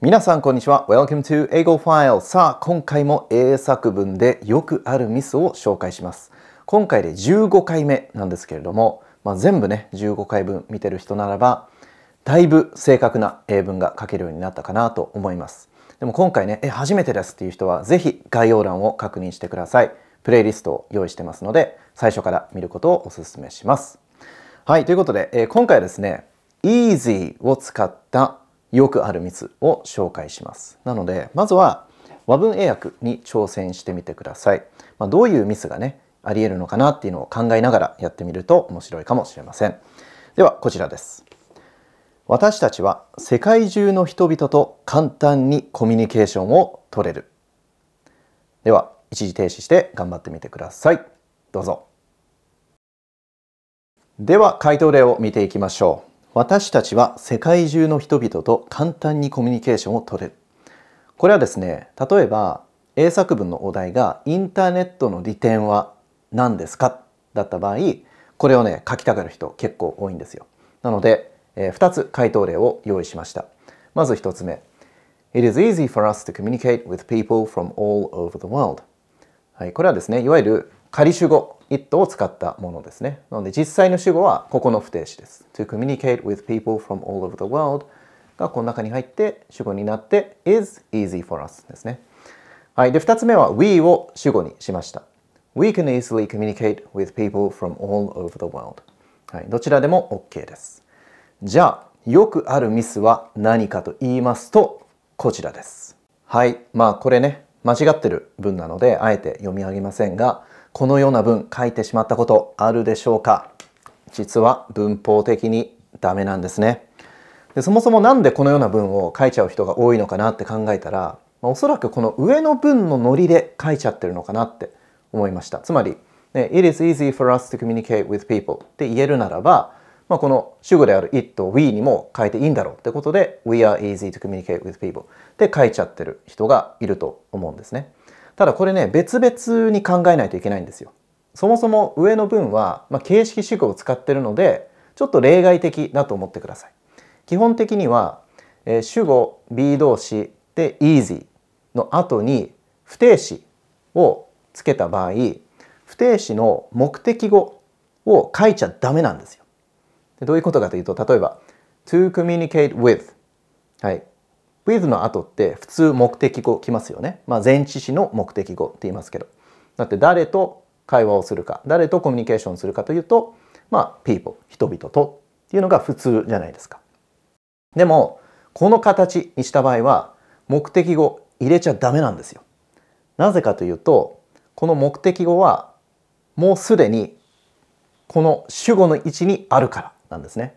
皆さんこんにちは Welcome to 英語ファイルさあ今回も英作文でよくあるミスを紹介します今回で15回目なんですけれども、まあ、全部ね15回分見てる人ならばだいぶ正確な英文が書けるようになったかなと思いますでも今回ねえ初めてですっていう人はぜひ概要欄を確認してくださいプレイリストを用意してますので最初から見ることをお勧めしますはいということで、え今回はですね easy を使ったよくあるミスを紹介します。なので、まずは和文英訳に挑戦してみてください。まあ、どういうミスがね、あり得るのかなっていうのを考えながらやってみると面白いかもしれません。では、こちらです。私たちは世界中の人々と簡単にコミュニケーションを取れる。では、一時停止して頑張ってみてください。どうぞ。では、回答例を見ていきましょう。私たちは世界中の人々と簡単にコミュニケーションを取れるこれはですね例えば英作文のお題が「インターネットの利点は何ですか?」だった場合これをね書きたがる人結構多いんですよ。なので、えー、2つ回答例を用意しました。まず1つ目 It is easy for us to communicate with people from all over the world はい、これはですねいわゆる仮主語 it を使ったものですね。なので実際の主語はここの不定詞です。to communicate with people from all over the world がこの中に入って主語になって is easy for us ですね。はい。で、二つ目は we を主語にしました。We can easily communicate with people from all over the world はい。どちらでも OK です。じゃあ、よくあるミスは何かと言いますと、こちらです。はい。まあ、これね、間違ってる文なので、あえて読み上げませんが、このような文書いてしまったことあるでしょうか実は文法的にダメなんですねでそもそも何でこのような文を書いちゃう人が多いのかなって考えたら、まあ、おそらくこの上の文のノリで書いちゃってるのかなって思いましたつまり、It is easy for us to communicate with people って言えるならば、まあ、この主語である it を we にも書いていいんだろうってことで We are easy to communicate with people って書いちゃってる人がいると思うんですねただこれね別々に考えないといけないんですよ。そもそも上の文は、まあ、形式主語を使ってるのでちょっと例外的だと思ってください。基本的には、えー、主語 be 動詞で easy の後に不定詞をつけた場合不定詞の目的語を書いちゃダメなんですよ。どういうことかというと例えば to communicate with はい with の後って普通目的語来ますよね。まあ、前置詞の目的語って言いますけど。だって誰と会話をするか、誰とコミュニケーションするかというと、まあ、people、人々とっていうのが普通じゃないですか。でも、この形にした場合は、目的語入れちゃダメなんですよ。なぜかというと、この目的語はもうすでにこの主語の位置にあるからなんですね。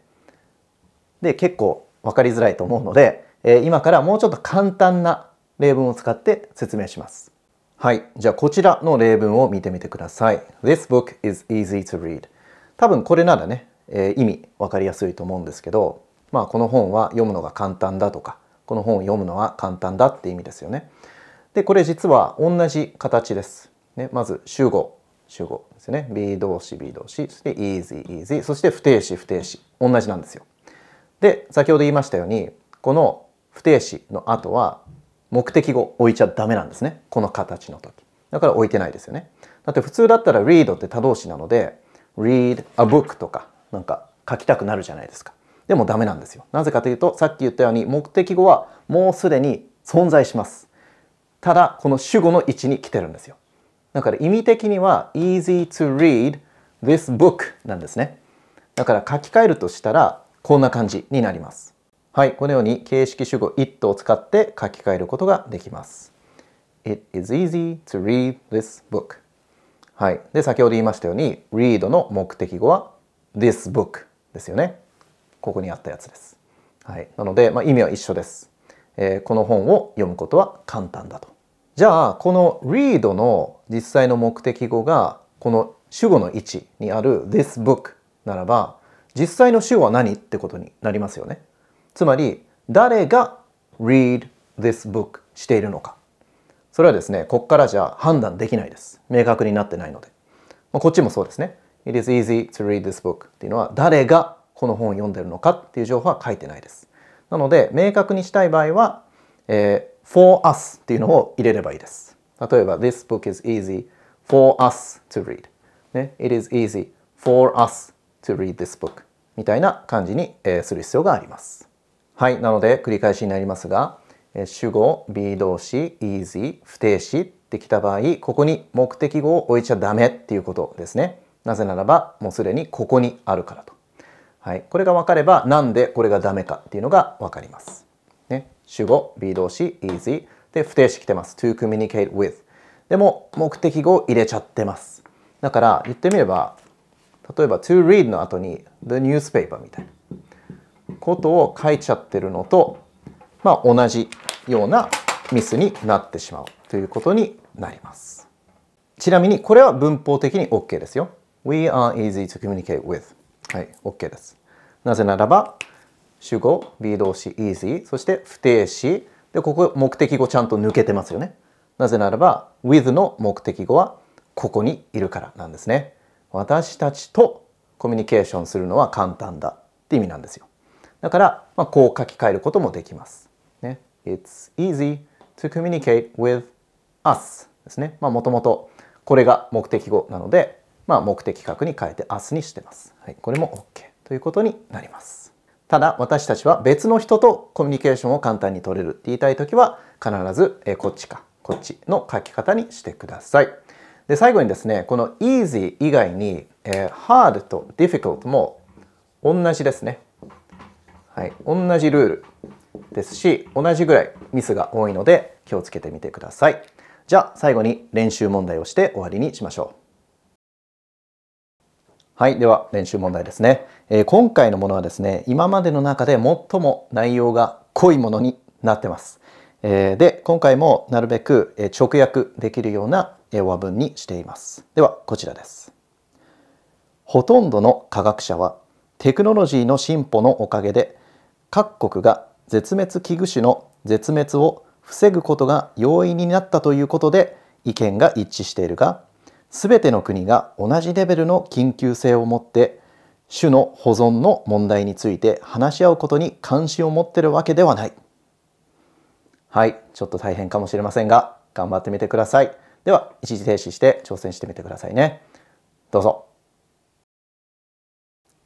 で、結構分かりづらいと思うので、今からもうちょっと簡単な例文を使って説明します。はい。じゃあこちらの例文を見てみてください。This book is easy to read. 多分これならね、えー、意味分かりやすいと思うんですけど、まあこの本は読むのが簡単だとか、この本を読むのは簡単だって意味ですよね。で、これ実は同じ形です。ね、まず主語、主語ですね。be 動詞、be 動詞、そして easy, easy、そして不定詞、不定詞。同じなんですよ。で、先ほど言いましたように、この不定詞の後は目的語置いちゃダメなんですねこの形の時だから置いてないですよねだって普通だったら read って多動詞なので read a book とかなんか書きたくなるじゃないですかでもダメなんですよなぜかというとさっき言ったように目的語はもうすでに存在しますただこの主語の位置に来てるんですよだから意味的には easy to read this book なんですねだから書き換えるとしたらこんな感じになりますはい、このように形式主語 it を使って書き換えることができます。It is easy to read this book. はい。で、先ほど言いましたように read の目的語は this book ですよね。ここにあったやつです。はい。なので、まあ、意味は一緒です、えー、この本を読むことは簡単だと。じゃあ、この read の実際の目的語がこの主語の位置にある this book ならば実際の主語は何ってことになりますよね。つまり誰が read this book しているのかそれはですねこっからじゃ判断できないです明確になってないので、まあ、こっちもそうですね It is easy to read this book っていうのは誰がこの本を読んでるのかっていう情報は書いてないですなので明確にしたい場合は、えー、for us っていうのを入れればいいです例えば This book is easy for us to read、ね、It is easy for us to read this book みたいな感じに、えー、する必要がありますはいなので繰り返しになりますが主語 be 動詞 easy 不定詞ってきた場合ここに目的語を置いちゃダメっていうことですねなぜならばもうすでにここにあるからと、はい、これが分かればなんでこれがダメかっていうのが分かります、ね、主語 be 動詞 easy で不定詞来てます to communicate with でも目的語を入れちゃってますだから言ってみれば例えば to read の後に the newspaper みたいなことを書いちゃってるのと、まあ、同じようなミスになってしまうということになります。ちなみにこれは文法的に OK ですよ。We are easy to communicate with. はい、OK です。なぜならば、主語、be 動詞 easy、そして不定詞、で、ここ目的語ちゃんと抜けてますよね。なぜならば、with の目的語はここにいるからなんですね。私たちとコミュニケーションするのは簡単だって意味なんですよ。だから、まあ、こう書き換えることもできます。ね、It's easy to communicate with us ですね。まあ、もともとこれが目的語なので、まあ、目的格に変えて us にしてます。はい、これも OK ということになります。ただ私たちは別の人とコミュニケーションを簡単に取れるって言いたい時は必ずえこっちかこっちの書き方にしてください。で最後にですねこの easy 以外に、えー、hard と difficult も同じですね。はい、同じルールですし同じぐらいミスが多いので気をつけてみてくださいじゃあ最後に練習問題をして終わりにしましょうはいでは練習問題ですね、えー、今回のものはですね今までの中で最も内容が濃いものになってます、えー、で今回もなるべく直訳できるような和文にしていますではこちらですほとんどの科学者はテクノロジーの進歩のおかげで各国が絶滅危惧種の絶滅を防ぐことが容易になったということで意見が一致しているが全ての国が同じレベルの緊急性を持って種の保存の問題について話し合うことに関心を持ってるわけではない。はい、ちょっと大変かもしれませんが頑張ってみてください。では一時停止して挑戦してみてくださいね。どうぞ。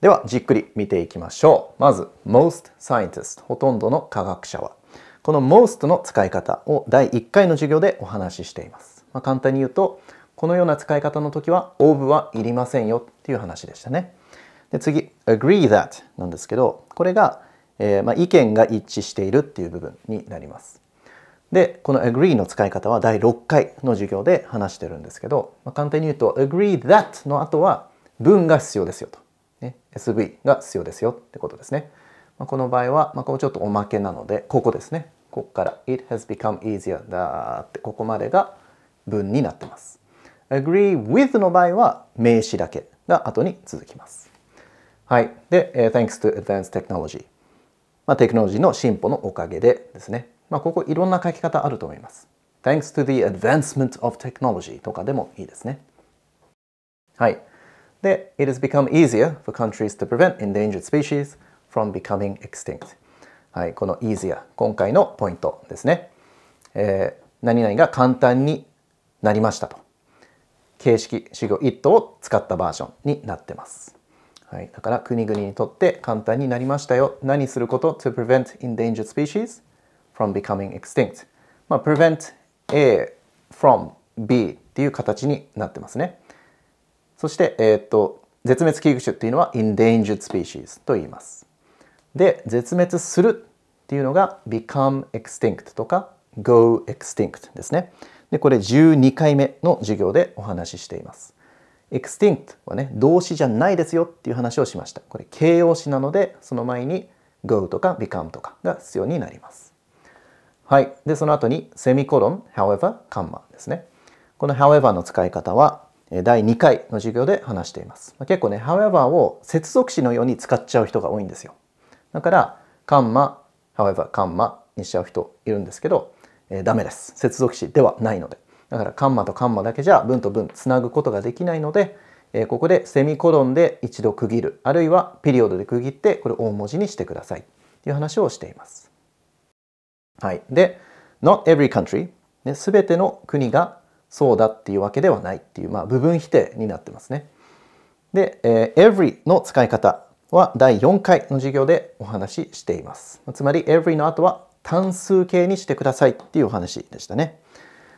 ではじっくり見ていきましょうまず most s c i e n t i s t ほとんどの科学者はこの most の使い方を第1回の授業でお話ししています、まあ、簡単に言うとこのような使い方の時は of はいりませんよっていう話でしたねで次 agree that なんですけどこれが、えー、まあ、意見が一致しているっていう部分になりますでこの agree の使い方は第6回の授業で話してるんですけど、まあ、簡単に言うと agree that の後は文が必要ですよとね、SV が必要ですよってことですね。まあ、この場合は、まあ、これちょっとおまけなので、ここですね。ここから It has become easier だって、ここまでが文になってます。agree with の場合は名詞だけが後に続きます。はい。で、thanks to advanced technology。まあ、テクノロジーの進歩のおかげでですね。まあ、ここいろんな書き方あると思います。thanks to the advancement of technology とかでもいいですね。はい。で、it has become easier for countries to prevent endangered species from becoming extinct。はい、この easier、今回のポイントですね。えー、何々が簡単になりましたと。形式主語 it を使ったバージョンになってます。はい、だから国々にとって簡単になりましたよ。何すること ?to prevent endangered species from becoming extinct。まあ、prevent A from B っていう形になってますね。そして、えっ、ー、と絶滅危惧種っていうのは endangered species と言います。で絶滅するっていうのが become extinct とか go extinct ですね。でこれ12回目の授業でお話ししています。extinct はね動詞じゃないですよっていう話をしました。これ形容詞なのでその前に go とか become とかが必要になります。はい。で、その後にセミコロン、however、カンマですね。この however の使い方は第2回の授業で話しています。結構ね、however を接続詞のように使っちゃう人が多いんですよ。だから、カンマ、however、カンマにしちゃう人いるんですけど、えー、ダメです。接続詞ではないので。だから、カンマとカンマだけじゃ文と文つなぐことができないので、えー、ここでセミコロンで一度区切る、あるいはピリオドで区切って、これ大文字にしてください。という話をしています。はい。で、not every country、ね、すべての国がそうだっていうわけではないっていう、まあ、部分否定になってますね。で、えー、every の使い方は第4回の授業でお話ししています。つまり every の後は単数形にしてくださいっていうお話でしたね。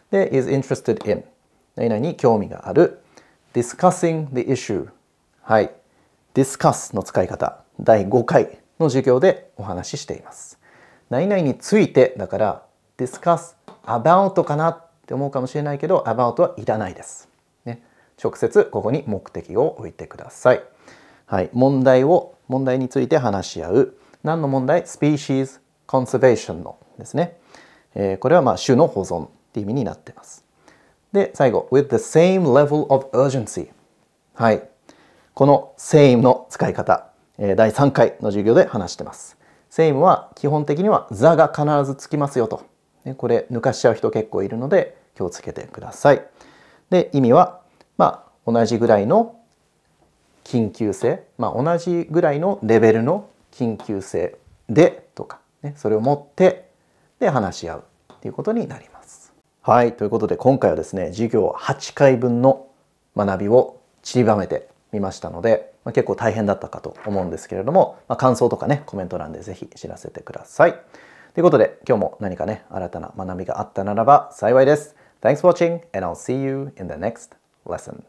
で、is interested in 何々に興味がある discussing the issue はい discuss の使い方第5回の授業でお話ししています。何々についてだから discuss about かなって思うかもしれないけど about はいらないです。ね、直接ここに目的を置いてください。はい、問題を問題について話し合う。何の問題 ?Species Conservation のですね。えー、これはまあ種の保存って意味になってます。で、最後、with the same level of urgency。はい。この same の使い方、えー、第3回の授業で話してます。same は基本的には the が必ずつきますよと。ね、これ抜かしちゃう人結構いるので、気をつけてください。で意味は、まあ、同じぐらいの緊急性、まあ、同じぐらいのレベルの緊急性でとか、ね、それを持ってで話し合うということになります。はいということで今回はですね授業8回分の学びを散りばめてみましたので、まあ、結構大変だったかと思うんですけれども、まあ、感想とかねコメント欄で是非知らせてください。ということで今日も何かね新たな学びがあったならば幸いです。Thanks for watching and I'll see you in the next lesson.